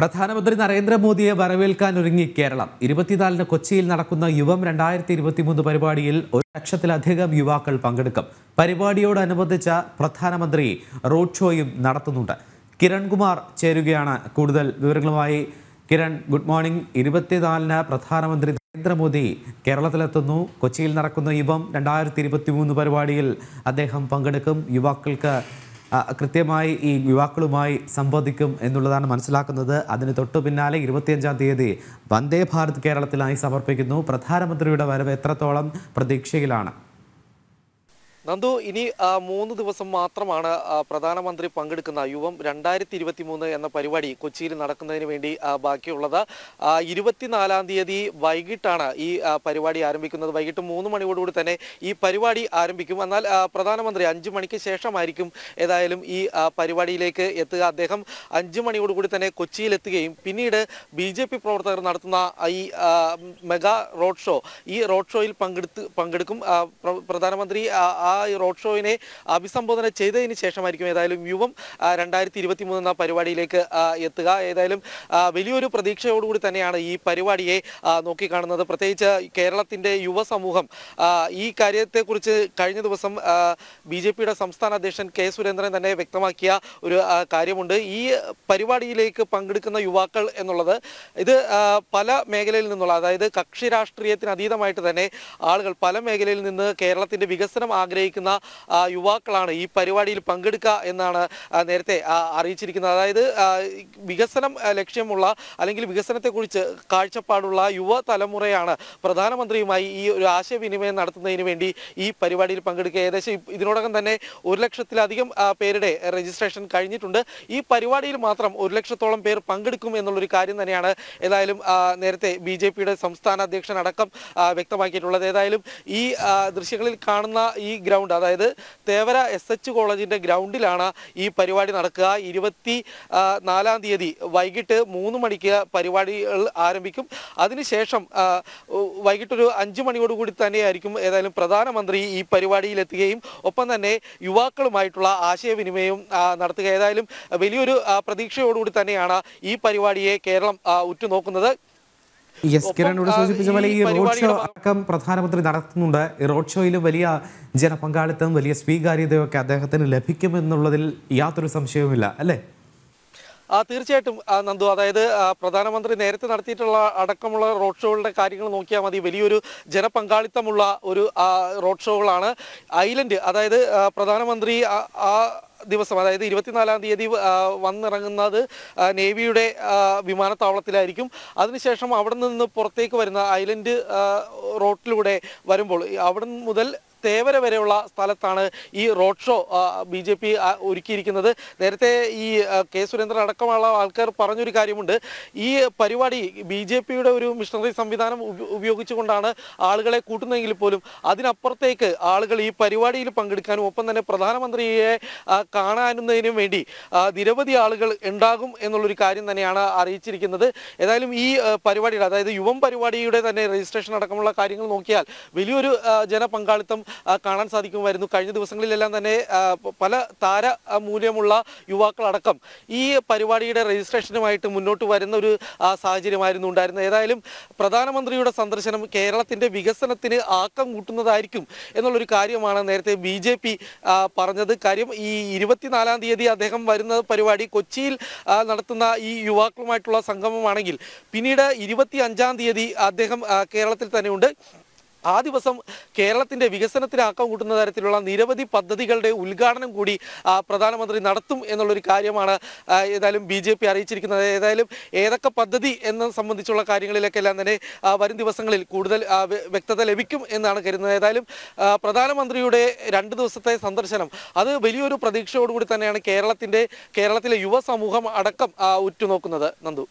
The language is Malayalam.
പ്രധാനമന്ത്രി നരേന്ദ്രമോദിയെ വരവേൽക്കാൻ ഒരുങ്ങി കേരളം ഇരുപത്തിനാലിന് കൊച്ചിയിൽ നടക്കുന്ന യുവം രണ്ടായിരത്തി ഇരുപത്തിമൂന്ന് പരിപാടിയിൽ ഒരു ലക്ഷത്തിലധികം യുവാക്കൾ പങ്കെടുക്കും പരിപാടിയോടനുബന്ധിച്ച പ്രധാനമന്ത്രി റോഡ് ഷോയും നടത്തുന്നുണ്ട് കിരൺകുമാർ ചേരുകയാണ് കൂടുതൽ വിവരങ്ങളുമായി കിരൺ ഗുഡ് മോർണിംഗ് ഇരുപത്തിനാലിന് പ്രധാനമന്ത്രി നരേന്ദ്രമോദി കേരളത്തിലെത്തുന്നു കൊച്ചിയിൽ നടക്കുന്ന യുവം രണ്ടായിരത്തി ഇരുപത്തിമൂന്ന് പരിപാടിയിൽ അദ്ദേഹം പങ്കെടുക്കും യുവാക്കൾക്ക് കൃത്യമായി ഈ യുവാക്കളുമായി സംവദിക്കും എന്നുള്ളതാണ് മനസ്സിലാക്കുന്നത് അതിന് തൊട്ടു പിന്നാലെ ഇരുപത്തിയഞ്ചാം തീയതി വന്ദേ ഭാരത് കേരളത്തിലായി സമർപ്പിക്കുന്നു പ്രധാനമന്ത്രിയുടെ വരവ് എത്രത്തോളം പ്രതീക്ഷയിലാണ് നന്ദു ഇനി മൂന്ന് ദിവസം മാത്രമാണ് പ്രധാനമന്ത്രി പങ്കെടുക്കുന്ന യുവം രണ്ടായിരത്തി ഇരുപത്തി മൂന്ന് എന്ന പരിപാടി കൊച്ചിയിൽ നടക്കുന്നതിന് വേണ്ടി ബാക്കിയുള്ളത് ഇരുപത്തിനാലാം തീയതി വൈകിട്ടാണ് ഈ പരിപാടി ആരംഭിക്കുന്നത് വൈകിട്ട് മൂന്ന് മണിയോടുകൂടി തന്നെ ഈ പരിപാടി ആരംഭിക്കും എന്നാൽ പ്രധാനമന്ത്രി അഞ്ച് മണിക്ക് ശേഷമായിരിക്കും ഏതായാലും ഈ പരിപാടിയിലേക്ക് എത്തുക അദ്ദേഹം അഞ്ച് മണിയോടുകൂടി തന്നെ കൊച്ചിയിലെത്തുകയും പിന്നീട് ബി ജെ പി പ്രവർത്തകർ നടത്തുന്ന ഈ മെഗാ റോഡ് ഷോ ഈ റോഡ് ഷോയിൽ പങ്കെടുത്ത് പങ്കെടുക്കും പ്രധാനമന്ത്രി ആ റോഡ് ഷോയിനെ അഭിസംബോധന ചെയ്തതിന് ശേഷമായിരിക്കും ഏതായാലും യുവം രണ്ടായിരത്തി ഇരുപത്തി മൂന്ന് എന്ന പരിപാടിയിലേക്ക് എത്തുക ഏതായാലും വലിയൊരു പ്രതീക്ഷയോടുകൂടി തന്നെയാണ് ഈ പരിപാടിയെ നോക്കിക്കാണുന്നത് പ്രത്യേകിച്ച് കേരളത്തിൻ്റെ യുവസമൂഹം ഈ കാര്യത്തെക്കുറിച്ച് കഴിഞ്ഞ ദിവസം ബി ജെ പിയുടെ സംസ്ഥാന അധ്യക്ഷൻ കെ സുരേന്ദ്രൻ തന്നെ വ്യക്തമാക്കിയ ഒരു കാര്യമുണ്ട് ഈ പരിപാടിയിലേക്ക് പങ്കെടുക്കുന്ന യുവാക്കൾ എന്നുള്ളത് ഇത് പല മേഖലയിൽ നിന്നുള്ള അതായത് കക്ഷി രാഷ്ട്രീയത്തിന് അതീതമായിട്ട് തന്നെ ആളുകൾ പല മേഖലയിൽ നിന്ന് കേരളത്തിൻ്റെ വികസനം ആഗ്രഹിക്കുന്ന ആഗ്രഹിക്കുന്ന യുവാക്കളാണ് ഈ പരിപാടിയിൽ പങ്കെടുക്കുക എന്നാണ് നേരത്തെ അറിയിച്ചിരിക്കുന്നത് അതായത് വികസനം ലക്ഷ്യമുള്ള അല്ലെങ്കിൽ വികസനത്തെക്കുറിച്ച് കാഴ്ചപ്പാടുള്ള യുവതലമുറയാണ് പ്രധാനമന്ത്രിയുമായി ഈ ഒരു ആശയവിനിമയം നടത്തുന്നതിന് വേണ്ടി ഈ പരിപാടിയിൽ പങ്കെടുക്കുക ഏകദേശം ഇതിനോടകം തന്നെ ഒരു ലക്ഷത്തിലധികം പേരുടെ രജിസ്ട്രേഷൻ കഴിഞ്ഞിട്ടുണ്ട് ഈ പരിപാടിയിൽ മാത്രം ഒരു ലക്ഷത്തോളം പേർ പങ്കെടുക്കും എന്നുള്ളൊരു കാര്യം തന്നെയാണ് ഏതായാലും നേരത്തെ ബി ജെ പിയുടെ സംസ്ഥാന അധ്യക്ഷൻ വ്യക്തമാക്കിയിട്ടുള്ളത് ഏതായാലും ഈ ദൃശ്യങ്ങളിൽ കാണുന്ന ഈ ഗ്രൗണ്ട് അതായത് തേവര എസ് എച്ച് കോളേജിൻ്റെ ഗ്രൗണ്ടിലാണ് ഈ പരിപാടി നടക്കുക ഇരുപത്തി നാലാം തീയതി വൈകിട്ട് മൂന്ന് മണിക്ക് പരിപാടികൾ ആരംഭിക്കും അതിനുശേഷം വൈകിട്ടൊരു അഞ്ച് മണിയോടുകൂടി തന്നെയായിരിക്കും ഏതായാലും പ്രധാനമന്ത്രി ഈ പരിപാടിയിലെത്തുകയും ഒപ്പം തന്നെ യുവാക്കളുമായിട്ടുള്ള ആശയവിനിമയം നടത്തുക ഏതായാലും വലിയൊരു പ്രതീക്ഷയോടുകൂടി തന്നെയാണ് ഈ പരിപാടിയെ കേരളം ഉറ്റുനോക്കുന്നത് യെസ് കിരൺ ഇവിടെ സൂചിപ്പിച്ച പോലെ ഈ റോഡ് ഷോ അടക്കം പ്രധാനമന്ത്രി നടത്തുന്നുണ്ട് ഈ റോഡ് ഷോയിൽ വലിയ ജനപങ്കാളിത്തം വലിയ സ്വീകാര്യതയൊക്കെ അദ്ദേഹത്തിന് ലഭിക്കുമെന്നുള്ളതിൽ യാതൊരു സംശയവുമില്ല അല്ലേ ആ തീർച്ചയായിട്ടും നന്ദു അതായത് പ്രധാനമന്ത്രി നേരത്തെ നടത്തിയിട്ടുള്ള അടക്കമുള്ള റോഡ് ഷോകളുടെ കാര്യങ്ങൾ നോക്കിയാൽ മതി വലിയൊരു ജനപങ്കാളിത്തമുള്ള ഒരു റോഡ് ഷോകളാണ് ഐലൻഡ് അതായത് പ്രധാനമന്ത്രി ആ ദിവസം അതായത് ഇരുപത്തിനാലാം തീയതി വന്നിറങ്ങുന്നത് നേവിയുടെ വിമാനത്താവളത്തിലായിരിക്കും അതിനുശേഷം അവിടെ നിന്ന് പുറത്തേക്ക് വരുന്ന ഐലൻഡ് റോട്ടിലൂടെ വരുമ്പോൾ അവിടെ മുതൽ തേവര വരെയുള്ള സ്ഥലത്താണ് ഈ road show B J P ഒരുക്കിയിരിക്കുന്നത് നേരത്തെ ഈ കെ സുരേന്ദ്രൻ അടക്കമുള്ള ആൾക്കാർ പറഞ്ഞൊരു കാര്യമുണ്ട് ഈ പരിപാടി ബി ജെ പിയുടെ ഒരു മിഷണറി സംവിധാനം ഉപയോഗിച്ചുകൊണ്ടാണ് ആളുകളെ കൂട്ടുന്നതെങ്കിൽ പോലും അതിനപ്പുറത്തേക്ക് ആളുകൾ ഈ പരിപാടിയിൽ പങ്കെടുക്കാനും ഒപ്പം തന്നെ പ്രധാനമന്ത്രിയെ കാണാനുന്നതിനും വേണ്ടി നിരവധി ആളുകൾ ഉണ്ടാകും എന്നുള്ളൊരു കാര്യം തന്നെയാണ് അറിയിച്ചിരിക്കുന്നത് ഏതായാലും ഈ പരിപാടിയുടെ അതായത് യുവം പരിപാടിയുടെ തന്നെ രജിസ്ട്രേഷൻ അടക്കമുള്ള കാര്യങ്ങൾ നോക്കിയാൽ വലിയൊരു ജനപങ്കാളിത്തം കാണാൻ സാധിക്കുമായിരുന്നു കഴിഞ്ഞ ദിവസങ്ങളിലെല്ലാം തന്നെ പല താര മൂല്യമുള്ള യുവാക്കളടക്കം ഈ പരിപാടിയുടെ രജിസ്ട്രേഷനുമായിട്ട് മുന്നോട്ട് വരുന്ന ഒരു സാഹചര്യമായിരുന്നു ഉണ്ടായിരുന്നത് ഏതായാലും പ്രധാനമന്ത്രിയുടെ സന്ദർശനം കേരളത്തിൻ്റെ വികസനത്തിന് ആക്കം കൂട്ടുന്നതായിരിക്കും എന്നുള്ളൊരു കാര്യമാണ് നേരത്തെ ബി ജെ പി പറഞ്ഞത് കാര്യം ഈ ഇരുപത്തിനാലാം തീയതി അദ്ദേഹം വരുന്ന പരിപാടി കൊച്ചിയിൽ നടത്തുന്ന ഈ യുവാക്കളുമായിട്ടുള്ള സംഗമമാണെങ്കിൽ പിന്നീട് ഇരുപത്തി അഞ്ചാം തീയതി അദ്ദേഹം കേരളത്തിൽ തന്നെയുണ്ട് ആ ദിവസം കേരളത്തിന്റെ വികസനത്തിന് ആക്കം കൂട്ടുന്ന തരത്തിലുള്ള നിരവധി പദ്ധതികളുടെ ഉദ്ഘാടനം കൂടി പ്രധാനമന്ത്രി നടത്തും എന്നുള്ളൊരു കാര്യമാണ് ഏതായാലും ബി ജെ പി അറിയിച്ചിരിക്കുന്നത് ഏതായാലും ഏതൊക്കെ പദ്ധതി എന്ന സംബന്ധിച്ചുള്ള കാര്യങ്ങളിലൊക്കെ എല്ലാം തന്നെ വരും ദിവസങ്ങളിൽ കൂടുതൽ വ്യക്തത ലഭിക്കും എന്നാണ് കരുതുന്നത് ഏതായാലും പ്രധാനമന്ത്രിയുടെ രണ്ട് ദിവസത്തെ സന്ദർശനം അത് വലിയൊരു പ്രതീക്ഷയോടുകൂടി തന്നെയാണ് കേരളത്തിന്റെ കേരളത്തിലെ യുവസമൂഹം അടക്കം ഉറ്റുനോക്കുന്നത് നന്ദു